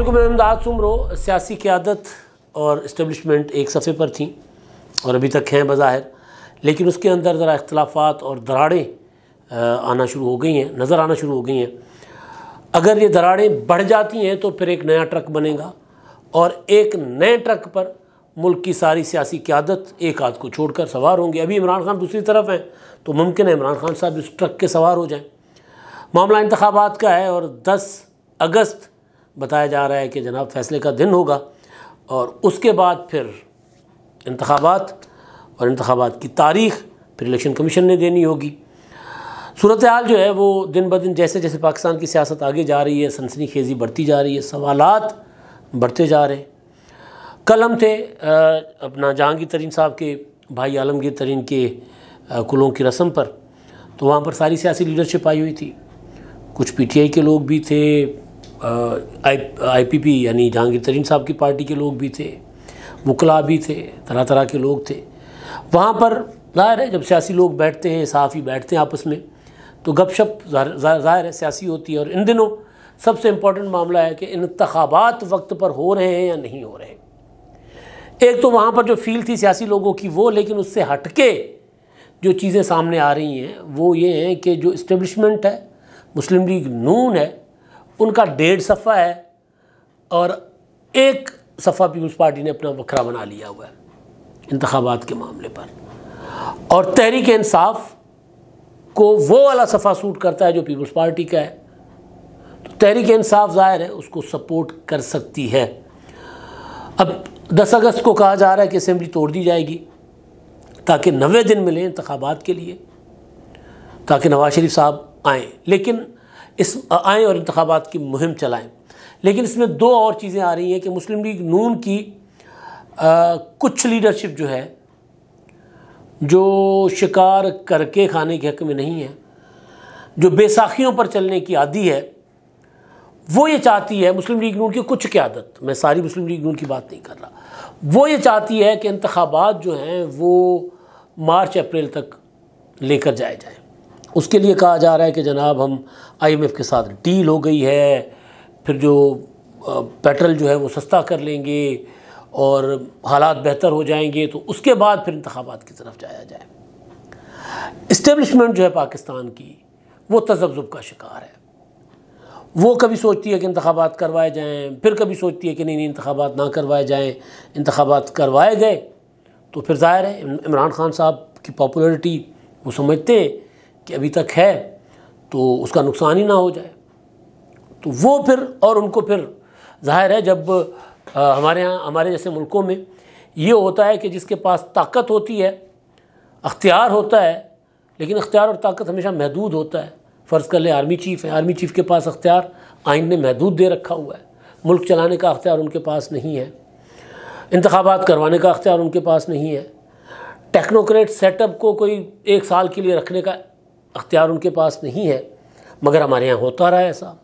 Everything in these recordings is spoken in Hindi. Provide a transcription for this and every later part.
बिल्कुल ममदाद सुमरो सियासी क्यादत और इस्टबलिशमेंट एक सफ़े पर थी और अभी तक हैं बज़ाहिर लेकिन उसके अंदर ज़रा इख्तलाफात और दराड़ें आना शुरू हो गई हैं नज़र आना शुरू हो गई हैं अगर ये दराड़ें बढ़ जाती हैं तो फिर एक नया ट्रक बनेगा और एक नए ट्रक पर मुल्क की सारी सियासी क्यादत एक आध को छोड़कर सवार होंगे अभी इमरान खान दूसरी तरफ हैं तो मुमकिन है इमरान खान साहब इस ट्रक के सवार हो जाएं मामला इंतबात का है और 10 अगस्त बताया जा रहा है कि जनाब फैसले का दिन होगा और उसके बाद फिर इंतबात और इंतबात की तारीख़ फिर इलेक्शन कमीशन ने देनी होगी सूरत हाल जो है वो दिन ब दिन जैसे जैसे पाकिस्तान की सियासत आगे जा रही है सनसनी खेजी बढ़ती जा रही है सवाल बढ़ते जा रहे हैं कल हम थे अपना जहांगीर तरीन साहब के भाई आलमगीर तरीन के कुलों की रस्म पर तो वहाँ पर सारी सियासी लीडरशिप आई हुई थी कुछ पीटीआई के लोग भी थे आईपीपी यानी जहांगीर तरीन साहब की पार्टी के लोग भी थे वकला भी थे तरह तरह के लोग थे वहाँ पर ज़ाहिर है जब सियासी लोग बैठते हैं ही बैठते हैं आपस में तो गपशप ज़ाहिर है सियासी होती है और इन दिनों सबसे इम्पोर्टेंट मामला है कि इंतबात वक्त पर हो रहे हैं या नहीं हो रहे हैं एक तो वहाँ पर जो फील थी सियासी लोगों की वो लेकिन उससे हटके जो चीज़ें सामने आ रही हैं वो ये हैं कि जो इस्टेब्लिशमेंट है मुस्लिम लीग नून है उनका डेढ़ सफ़ा है और एक सफ़ा पीपल्स पार्टी ने अपना बखरा बना लिया हुआ है इंतबात के मामले पर और तहरीक इंसाफ को वो वाला सफ़ा सूट करता है जो पीपल्स पार्टी का है तो तहरीक इंसाफ ज़ाहिर है उसको सपोर्ट कर सकती है अब दस अगस्त को कहा जा रहा है कि असम्बली तोड़ दी जाएगी ताकि नवे दिन मिले इंतबात के लिए ताकि नवाज शरीफ साहब आएँ लेकिन इस आएँ और इंतबात की मुहिम चलाएँ लेकिन इसमें दो और चीज़ें आ रही हैं कि मुस्लिम लीग नून की आ, कुछ लीडरशिप जो है जो शिकार करके खाने के हक में नहीं है जो बेसाखियों पर चलने की आदि है वो ये चाहती है मुस्लिम लीग नून की कुछ क्यादत मैं सारी मुस्लिम लीग नून की बात नहीं कर रहा वो ये चाहती है कि इंतबात जो हैं वो मार्च अप्रैल तक लेकर जाए जाए उसके लिए कहा जा रहा है कि जनाब हम आईएमएफ के साथ डील हो गई है फिर जो पेट्रोल जो है वो सस्ता कर लेंगे और हालात बेहतर हो जाएंगे तो उसके बाद फिर इंतबात की तरफ जाया जाए इस्टेबलिशमेंट जो है पाकिस्तान की वो तजब्ज़ुब का शिकार है वो कभी सोचती है कि इंतबात करवाए जाएँ फिर कभी सोचती है कि नहीं नहीं इंतबात ना करवाए जाएँ इंतबात करवाए गए तो फिर ज़ाहिर है इमरान खान साहब की पॉपुलरिटी वो समझते हैं कि अभी तक है तो उसका नुकसान ही ना हो जाए तो वो फिर और उनको फिर जाहिर है जब आ, हमारे यहाँ हमारे जैसे मुल्कों में ये होता है कि जिसके पास ताकत होती है अख्तियार होता है लेकिन अख्तियार और ताकत हमेशा महदूद होता है फ़र्ज़ कर लें आर्मी चीफ़ है आर्मी चीफ़ के पास अख्तियार आइन ने महदूद दे रखा हुआ है मुल्क चलाने का अख्तियार उनके पास नहीं है इंतबात करवाने का अख्तियार उनके पास नहीं है टेक्नोक्रेट सेटअप को कोई एक साल के लिए रखने का अख्तियार उनके पास नहीं है मगर हमारे यहाँ होता रहा है ऐसा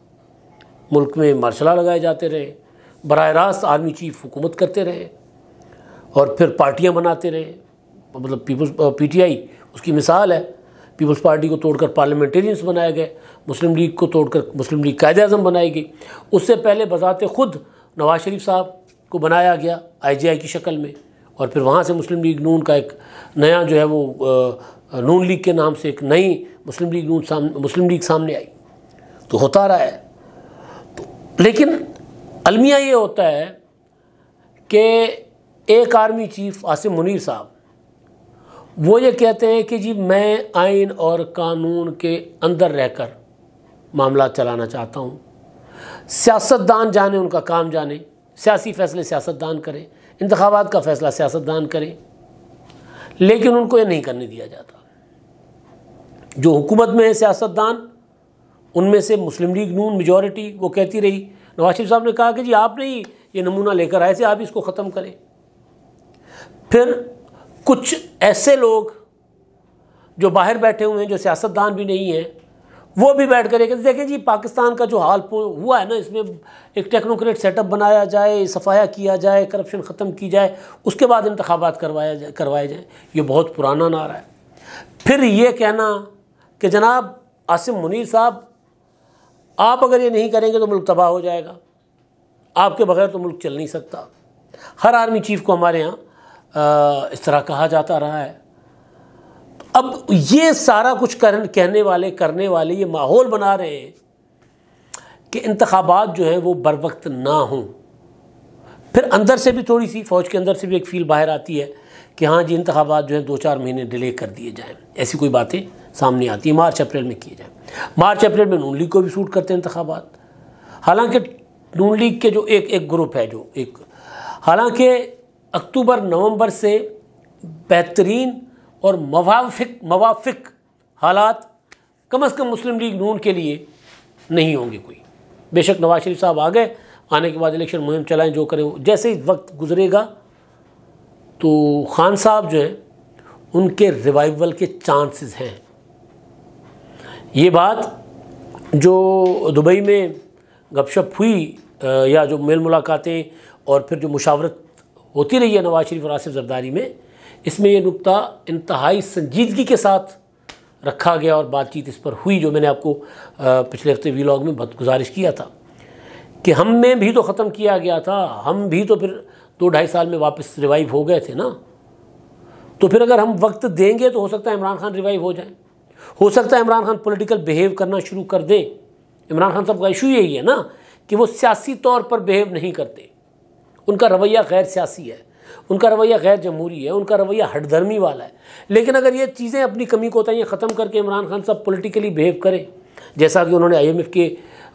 मुल्क में मार्शला लगाए जाते रहे बर रास्त आर्मी चीफ हुकूमत करते रहे और फिर पार्टियाँ बनाते रहे मतलब पीपल्स पीटीआई उसकी मिसाल है पीपल्स पार्टी को तोड़कर पार्लियामेंटेरियंस बनाए गए मुस्लिम लीग को तोड़कर मुस्लिम लीग कायद अजम बनाई गई उससे पहले बजात खुद नवाज शरीफ साहब को बनाया गया आईजीआई की शक्ल में और फिर वहाँ से मुस्लिम लीग नून का एक नया जो है वो नून लीग के नाम से एक नई मुस्लिम लीग नून सामने मुस्लिम लीग सामने आई तो होता रहा है तो लेकिन अलमिया ये होता है कि एक आर्मी चीफ आसिम मुनीर साहब वो ये कहते हैं कि जी मैं आइन और कानून के अंदर रहकर मामला चलाना चाहता हूँ सियासतदान जाने उनका काम जाने सियासी फैसले सियासतदान करें इंतबात का फ़ैसला सियासतदान करें लेकिन उनको ये नहीं करने दिया जाता जो हुकूमत में है सियासतदान उनमें से मुस्लिम लीग नून मेजॉरिटी वो कहती रही नवाज शरीफ साहब ने कहा कि जी आप नहीं ये नमूना लेकर आए थे आप इसको ख़त्म करें फिर कुछ ऐसे लोग जो बाहर बैठे हुए हैं जो सियासतदान भी नहीं हैं वो भी बैठ कर देखें देखें जी पाकिस्तान का जो हाल हुआ है ना इसमें एक टेक्नोक्रेट सेटअप बनाया जाए सफाया किया जाए करप्शन ख़त्म की जाए उसके बाद इंतबात करवाया जाए करवाए जाए ये बहुत पुराना नारा है फिर ये कहना कि जनाब आसिम मुनीर साहब आप अगर ये नहीं करेंगे तो मुल्क तबाह हो जाएगा आपके बगैर तो मुल्क चल नहीं सकता हर आर्मी चीफ को हमारे यहाँ इस तरह कहा जाता रहा है अब ये सारा कुछ कर कहने वाले करने वाले ये माहौल बना रहे हैं कि इंतबात जो हैं वो बर वक्त ना हों फिर अंदर से भी थोड़ी सी फ़ौज के अंदर से भी एक फील बाहर आती है कि हाँ जी इंतबात जो हैं दो चार महीने डिले कर दिए जाएँ ऐसी कोई बातें सामने आती है मार्च अप्रैल में किए जाए मार्च अप्रैल में नून लीग को भी सूट करते हैं इंतबात हालांकि नून लीग के जो एक एक ग्रुप है जो एक हालांकि अक्टूबर नवंबर से बेहतरीन और मवाफिक मवाफिक हालात कम अज़ कम मुस्लिम लीग नून के लिए नहीं होंगे कोई बेशक नवाज शरीफ साहब आ गए आने के बाद इलेक्शन मुहिम चलाएं जो करें जैसे ही वक्त गुजरेगा तो खान साहब जो हैं उनके रिवाइवल के चांसेस हैं ये बात जो दुबई में गपशप हुई या जो मेल मुलाकातें और फिर जो मुशावरत होती रही है नवाज शरीफ और आसिफ जरदारी में इसमें यह नुकता इंतहाई संजीदगी के साथ रखा गया और बातचीत इस पर हुई जो मैंने आपको पिछले हफ्ते वीलॉग में गुजारिश किया था कि हम में भी तो ख़त्म किया गया था हम भी तो फिर दो ढाई साल में वापस रिवाइव हो गए थे ना तो फिर अगर हम वक्त देंगे तो हो सकता है इमरान खान रिवाइव हो जाए हो सकता है इमरान खान पॉलिटिकल बिहेव करना शुरू कर दें इमरान खान साहब का इशू यही है ना कि वो सियासी तौर पर बिहेव नहीं करते उनका रवैया गैर सियासी है उनका रवैया गैर जमहूरी है उनका रवैया हटधर्मी वाला है लेकिन अगर ये चीज़ें अपनी कमी को होता ख़त्म करके इमरान खान साहब पोलिटिकली बिहेव करें जैसा कि उन्होंने आई के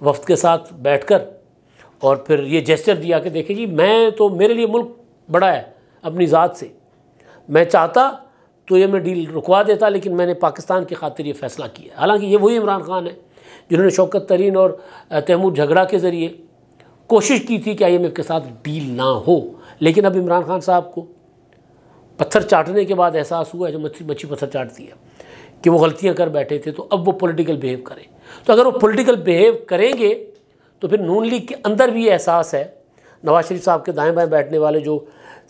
वफद के साथ बैठकर और फिर ये जेस्टर दिया कि देखें जी मैं तो मेरे लिए मुल्क बड़ा है अपनी ज़ात से मैं चाहता तो ये मैं डील रुकवा देता लेकिन मैंने पाकिस्तान की खातिर ये फैसला किया हालांकि ये वही इमरान खान है जिन्होंने शौकत तरीन और तैमूर झगड़ा के ज़रिए कोशिश की थी कि आई के साथ डील ना हो लेकिन अब इमरान खान साहब को पत्थर चाटने के बाद एहसास हुआ है जो मच्छी मच्छी पत्थर चाटती है कि वो गलतियां कर बैठे थे तो अब वो पॉलिटिकल बिहेव करें तो अगर वो पॉलिटिकल बिहेव करेंगे तो फिर नून लीग के अंदर भी ये एहसास है नवाज शरीफ साहब के दाएं बाएं बैठने वाले जो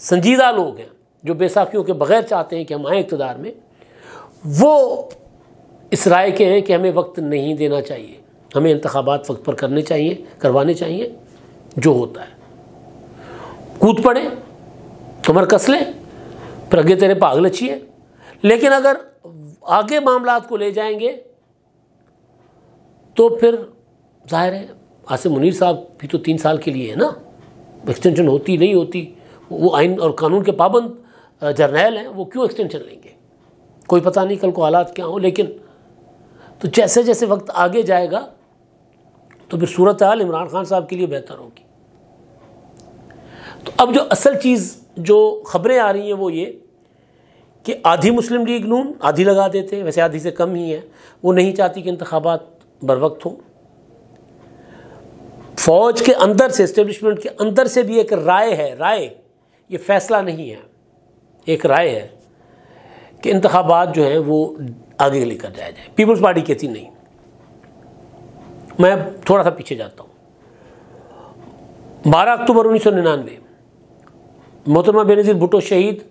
संजीदा लोग हैं जो बेसाखियों के बगैर चाहते हैं कि हम आए इकतदार में वो इस राय के हैं कि हमें वक्त नहीं देना चाहिए हमें इंतबात वक्त पर करने चाहिए करवाने चाहिए जो होता है कूद पड़े कमर कस लें फिर अगे तेरे पागल लचिए लेकिन अगर आगे मामला को ले जाएंगे तो फिर जाहिर है आसिम मुनीर साहब भी तो तीन साल के लिए है ना एक्सटेंशन होती नहीं होती वो आइन और कानून के पाबंद जर्नैल हैं वो क्यों एक्सटेंशन लेंगे कोई पता नहीं कल को हालात क्या हो लेकिन तो जैसे जैसे वक्त आगे जाएगा तो फिर सूरत हाल इमरान खान साहब के लिए बेहतर होगी तो अब जो असल चीज़ जो खबरें आ रही हैं वो ये कि आधी मुस्लिम लीग नून आधी लगा देते हैं वैसे आधी से कम ही है वो नहीं चाहती कि इंतबात बर वक्त हो फौज के अंदर से इस्टेब्लिशमेंट के अंदर से भी एक राय है राय ये फैसला नहीं है एक राय है कि इंतबात जो है वो आगे लेकर जाया जाए पीपल्स पार्टी कहती नहीं मैं थोड़ा सा पीछे जाता हूँ बारह अक्टूबर उन्नीस सौ निन्यानवे मोहतरमा बेनज़ीर भुटो शहीद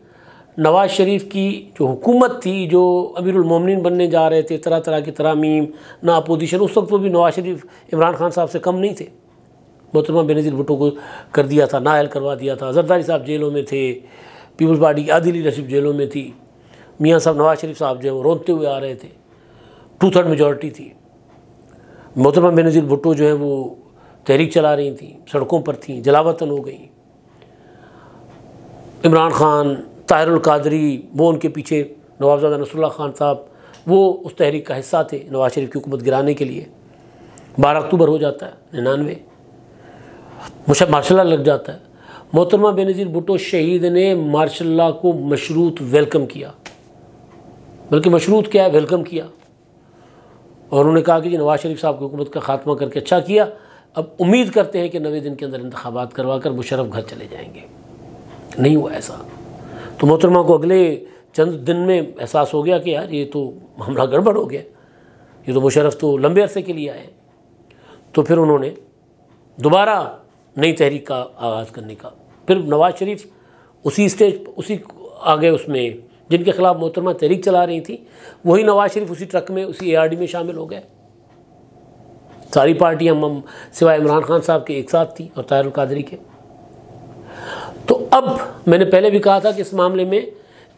नवाज़ शरीफ की जो हुकूमत थी जो अमीरमिन बनने जा रहे थे तरह तरह की तरामीम ना अपोजिशन उस वक्त वो भी नवाज़ शरीफ इमरान खान साहब से कम नहीं थे मोहतरमा बेनज़ीर भुटो को कर दिया था नायल करवा दिया था जरदारी साहब जेलों में थे पीपल्स पार्टी की आधी लीडरशिप जेलों में थी मियाँ साहब नवाज शरीफ साहब जो है वो रोनते हुए आ रहे थे टू थर्ड मेजोरिटी थी मोहतरमा बेनज़ीर भुट्टो जो है वो तहरीक चला रही थी सड़कों पर थी जलावतन हो गई इमरान खान तायरकादरी वो उनके पीछे नवाबजादा नसरुल्ला खान साहब वो उस तहरीक का हिस्सा थे नवाज शरीफ की हुकूमत गिराने के लिए बारह अक्टूबर हो जाता है निन्यानवे मुशा मार्शल लग जाता है मोहतरमा बेनज़ीर भुटो शहीद ने मार्शल ला को मशरूत वेलकम किया बल्कि मशरूत क्या है वेलकम किया और उन्होंने कहा कि जी नवाज शरीफ साहब की हुकूमत का खात्मा करके अच्छा किया अब उम्मीद करते हैं कि नवे दिन के अंदर इंतबात करवा कर मुशरफ घर चले जाएंगे नहीं हुआ ऐसा तो मोहतरमा को अगले चंद दिन में एहसास हो गया कि यार ये तो मामला गड़बड़ हो गया ये तो मुशरफ तो लंबे अरसे के लिए आए तो फिर उन्होंने दोबारा नई तहरीक का आगाज़ करने का फिर नवाज़ शरीफ उसी स्टेज उसी आ गए उसमें जिनके खिलाफ मोहतरमा तहरीक चला रही थी वही नवाज़ शरीफ उसी ट्रक में उसी एआरडी में शामिल हो गए सारी पार्टी हम, हम सिवाय इमरान खान साहब के एक साथ थी और तारुल कादरी के तो अब मैंने पहले भी कहा था कि इस मामले में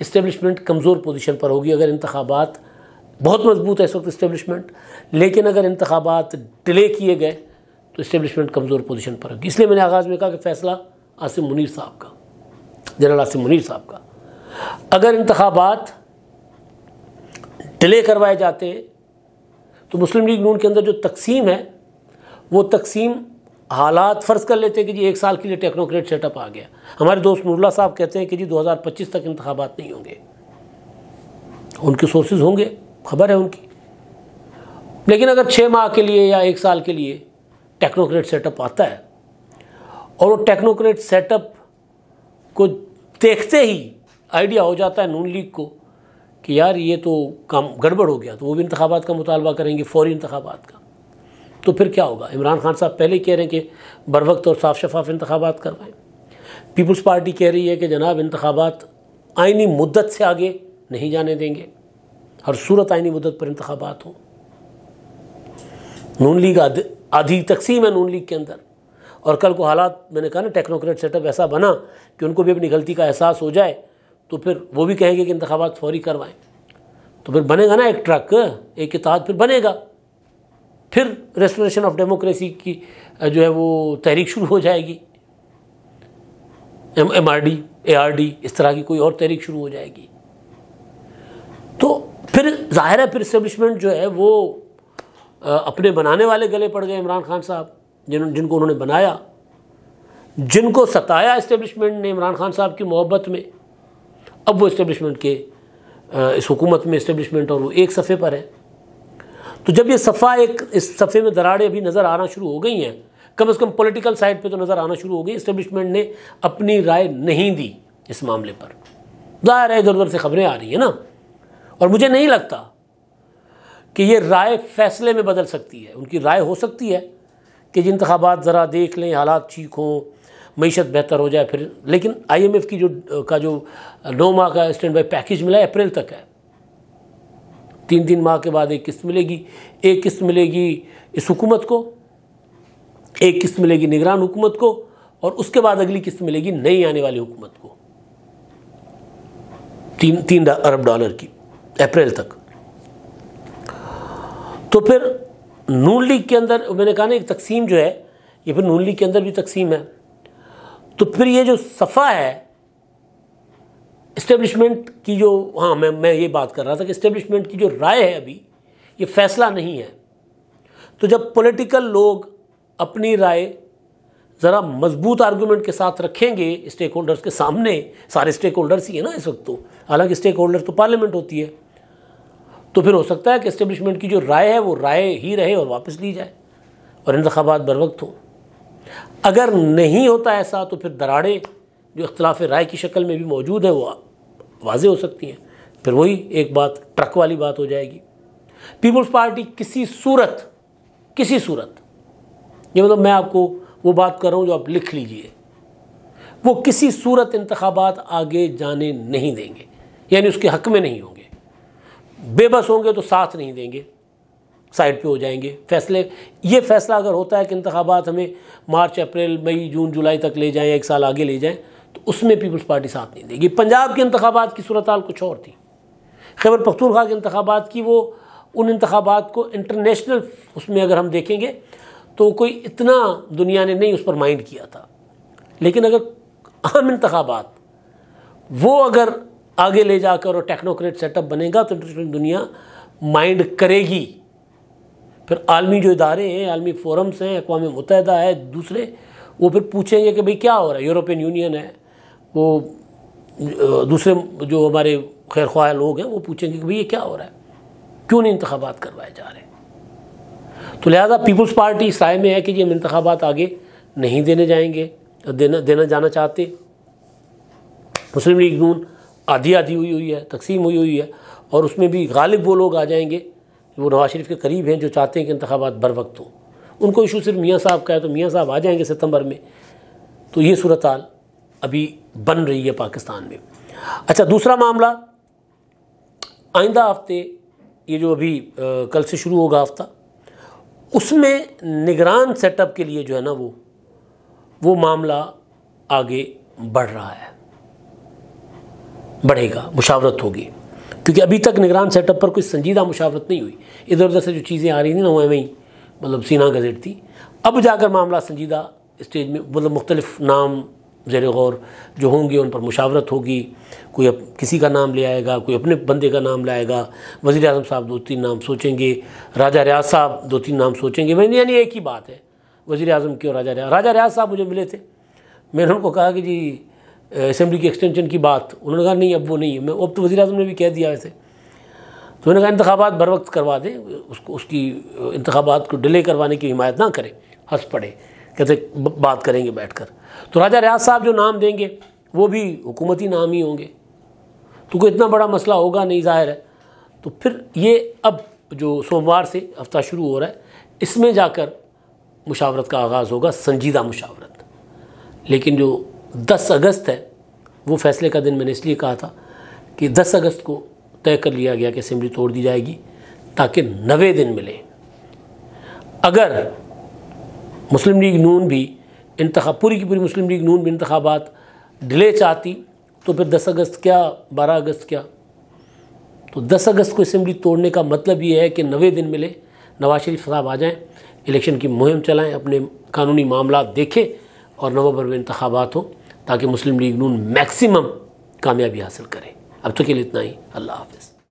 इस्टेब्लिशमेंट कमज़ोर पोजीशन पर होगी अगर इंतबात बहुत मजबूत है इस वक्त इस्टेब्लिशमेंट लेकिन अगर इंतबात डिले किए गए तो इस्टेब्लिशमेंट कमज़ोर पोजीशन पर होगी इसलिए मैंने आगाज़ में कहा कि फ़ैसला आसिम मुनीर साहब का जनरल आसिम मुनीर साहब का अगर इंतबात डिले करवाए जाते तो मुस्लिम लीग नून के अंदर जो तकसीम है वो तकसीम हालात फ़र्ज़ कर लेते हैं कि जी एक साल के लिए टेक्नोक्रेट सेटअप आ गया हमारे दोस्त मुरला साहब कहते हैं कि जी 2025 तक इंतबात नहीं होंगे उनके सोर्सेज होंगे खबर है उनकी लेकिन अगर छः माह के लिए या एक साल के लिए टेक्नोक्रेट सेटअप आता है और वो टेक्नोक्रेट सेटअप को देखते ही आइडिया हो जाता है नून लीग को कि यार ये तो काम गड़बड़ हो गया तो वो भी इंतबात का मुतालबा करेंगे फौरी इंतबात का तो फिर क्या होगा इमरान खान साहब पहले कह रहे हैं कि बर वक्त और साफ शफाफ इंतबात करवाएं पीपल्स पार्टी कह रही है कि जनाब इंतबात आइनी मुद्दत से आगे नहीं जाने देंगे हर सूरत आइनी मुद्दत पर इंतबात हो नून लीग आधी तकसीम है नून लीग के अंदर और कल को हालात मैंने कहा ना टेक्नोक्रेट सेटअप ऐसा बना कि उनको भी अपनी गलती का एहसास हो जाए तो फिर वो भी कहेंगे कि इंतबात फौरी करवाएं तो फिर बनेगा ना एक ट्रक एक इतिहाद फिर बनेगा फिर रेस्टोरेशन ऑफ डेमोक्रेसी की जो है वो तहरीक शुरू हो जाएगी M M R D A R D इस तरह की कोई और तहरीक शुरू हो जाएगी तो फिर जाहिर है फिर इस्टेब्लिशमेंट जो है वो अपने बनाने वाले गले पड़ गए इमरान खान साहब जिन जिनको उन्होंने बनाया जिनको सताया इस्टेब्लिशमेंट ने इमरान खान साहब की मोहब्बत में अब वो इस्टेब्लिशमेंट के इस हुकूमत में इस्टेब्लिशमेंट और वो एक सफ़े पर है तो जब ये सफ़ा एक इस सफ़े में दरारें अभी नज़र आना शुरू हो गई हैं कम अज़ कम पोलिटिकल साइड पर तो नज़र आना शुरू हो गई इस्टेब्लिशमेंट ने अपनी राय नहीं दी इस मामले पर ज़ाहिर है इधर उधर से खबरें आ रही हैं ना और मुझे नहीं लगता कि ये राय फैसले में बदल सकती है उनकी राय हो सकती है कि जिन इंतबात ज़रा देख लें हालात ठीक हों मीशत बेहतर हो जाए फिर लेकिन आईएमएफ की जो का जो नौ माह का स्टैंड बाई पैकेज मिला है अप्रैल तक है तीन तीन माह के बाद एक किस्त मिलेगी एक किस्त मिलेगी इस हुकूमत को एक किस्त मिलेगी निगरान हुकूमत को और उसके बाद अगली किस्त मिलेगी नई आने वाली हुकूमत को तीन तीन अरब डॉलर की अप्रैल तक तो फिर नून लीग के अंदर मैंने कहा ना एक तकसीम जो है ये फिर नून लीग के अंदर भी तकसीम है तो फिर ये जो सफ़ा है इस्टेब्लिशमेंट की जो हाँ मैं मैं ये बात कर रहा था कि इस्टेब्लिशमेंट की जो राय है अभी ये फैसला नहीं है तो जब पॉलिटिकल लोग अपनी राय ज़रा मजबूत आर्गूमेंट के साथ रखेंगे स्टेक होल्डर्स के सामने सारे स्टेक होल्डर्स ही है ना इस वक्त तो हालांकि स्टेक होल्डर तो पार्लियामेंट होती है तो फिर हो सकता है कि इस्टेब्लिशमेंट की जो राय है वो राय ही रहे और वापस ली जाए और इंतबात बर वक्त हो अगर नहीं होता ऐसा तो फिर दराड़े जो अख्तिलाफ़ राय की शक्ल में भी मौजूद हैं वो वाजे हो सकती हैं फिर वही एक बात ट्रक वाली बात हो जाएगी पीपल्स पार्टी किसी सूरत किसी सूरत ये मतलब मैं आपको वो बात कर रहा हूँ जो आप लिख लीजिए वो किसी सूरत इंतबात आगे जाने नहीं देंगे यानी उसके हक में नहीं होंगे बेबस होंगे तो साथ नहीं देंगे साइड पे हो जाएंगे फैसले ये फैसला अगर होता है कि इंतबात हमें मार्च अप्रैल मई जून जुलाई तक ले जाएं एक साल आगे ले जाएँ तो उसमें पीपल्स पार्टी साथ नहीं देगी पंजाब के इंतबात की सूरत कुछ और थी खैबर पख्तूरखा के इंतबात की वो उन इंतबात को इंटरनेशनल उसमें अगर हम देखेंगे तो कोई इतना दुनिया ने नहीं उस पर माइंड किया था लेकिन अगर अहम इंतबात वो अगर आगे ले जाकर और टेक्नोक्रेट सेटअप बनेगा तो इंटरनेशनल दुनिया माइंड करेगी फिर आलमी जो इदारे हैं आलमी फोरम्स हैं अकवा मुतहदा है दूसरे वो फिर पूछेंगे कि भाई क्या हो रहा है यूरोपियन यूनियन है वो दूसरे जो हमारे खैर ख्वाह लोग हैं वो पूछेंगे कि भाई ये क्या हो रहा है क्यों नहीं इंतबात करवाए जा रहे तो लिहाजा पीपल्स पार्टी इस राय में है कि ये हम इंतबात आगे नहीं देने जाएंगे देना देना जाना चाहते मुस्लिम लीग नून आधी आधी हुई हुई है तकसीम हुई हुई है और उसमें भी गालिब वो लोग आ जाएंगे वो नवाज शरीफ के करीब हैं जो चाहते हैं कि इंतबात बर वक्त हो उनको इशू सिर्फ मियाँ साहब का है तो मियाँ साहब आ जाएंगे सितंबर में तो ये सूरत हाल अभी बन रही है पाकिस्तान में अच्छा दूसरा मामला आइंदा हफ्ते ये जो अभी आ, कल से शुरू होगा हफ्ता उसमें निगरान सेटअप के लिए जो है ना वो वो मामला आगे बढ़ रहा है बढ़ेगा मुशावरत होगी क्योंकि अभी तक निगरान सेटअप पर कोई संजीदा मुशावरत नहीं हुई इधर उधर से जो चीज़ें आ रही थी ना वो एवं मतलब सीना गजेट थी अब जाकर मामला संजीदा स्टेज में मतलब मुख्तलिफ नाम जेर गौर जो होंगे उन पर मुशावरत होगी कोई अप, किसी का नाम ले आएगा कोई अपने बंदे का नाम लाएगा वज़ी अजम साहब दो तीन नाम सोचेंगे राजा रियाज साहब दो तीन नाम सोचेंगे मैंने यानी एक ही बात है वज़ी अजम की और राजा रियाज राजा रियाज साहब मुझे मिले थे मैंने उनको कहा कि जी असम्बली की एक्सटेंशन की बात उन्होंने कहा नहीं अब वो नहीं है मैं अब तो वज़ी अजम ने भी कह दिया ऐसे तो उन्होंने कहा इंतबात बर वक्त करवा दें उसको उसकी इंतबात को डिले करवाने की हिमायत ना करें हंस पड़े कहते बात करेंगे बैठ कर तो राजा रियाज साहब जो नाम देंगे वो भी हुकूमती नाम ही होंगे तो कोई इतना बड़ा मसला होगा नहीं ज़ाहिर है तो फिर ये अब जो सोमवार से हफ्ता शुरू हो रहा है इसमें जाकर मुशावरत का आगाज़ होगा संजीदा मुशावरत लेकिन जो 10 अगस्त है वो फैसले का दिन मैंने इसलिए कहा था कि 10 अगस्त को तय कर लिया गया कि असम्बली तोड़ दी जाएगी ताकि नवे दिन मिले अगर मुस्लिम लीग नून भी इंतखा पूरी की पूरी मुस्लिम लीग नून भी इंतबात डिले चाहती तो फिर 10 अगस्त क्या 12 अगस्त क्या तो 10 अगस्त को असम्बली तोड़ने का मतलब ये है कि नवे दिन मिले नवाज शरीफ साहब आ जाएँ इलेक्शन की मुहिम चलाएँ अपने कानूनी मामला देखें और नवंबर में इंतबात हों ताकि मुस्लिम लीग नून मैक्सिमम कामयाबी हासिल करें अब तो के लिए इतना ही अल्लाह हाफिज़